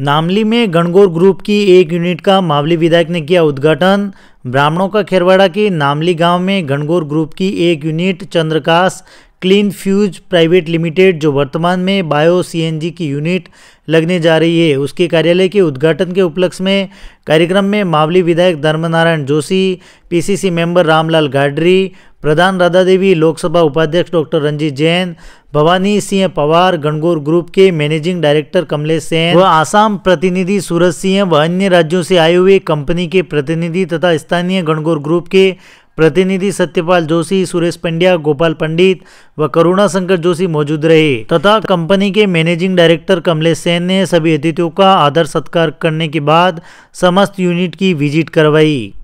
नामली में गणगौर ग्रुप की एक यूनिट का मावली विधायक ने किया उद्घाटन ब्राह्मणों का खेरवाड़ा के नामली गांव में गणगौर ग्रुप की एक unit Chandrakash clean fuse private limited जो वर्तमान में बायो सीएनजी की यूनिट लगने जा रही है उसके कार्यालय के उद्घाटन के उपलक्ष्य में कार्यक्रम में मावली विधायक धर्मनारायण जोशी पीसीसी मेंबर रामलाल गाडरी प्रधान राधा देवी लोकसभा उपाध्यक्ष डॉक्टर रंजीत जैन भवानी सिंह पवार गणगौर ग्रुप के मैनेजिंग डायरेक्टर कमलेश सेन व आसाम प्रतिनिधि सूरज सिंह व अन्य राज्यों से आए हुए कंपनी के प्रतिनिधि तथा स्थानीय गणगौर ग्रुप के प्रतिनिधि सत्यपाल जोशी सुरेश पंड्या गोपाल पंडित व करुणा शंकर जोशी मौजूद रहे तथा कंपनी के मैनेजिंग डायरेक्टर कमलेश सेन ने सभी अतिथियों का आदर सत्कार करने के बाद समस्त यूनिट की विजिट करवाई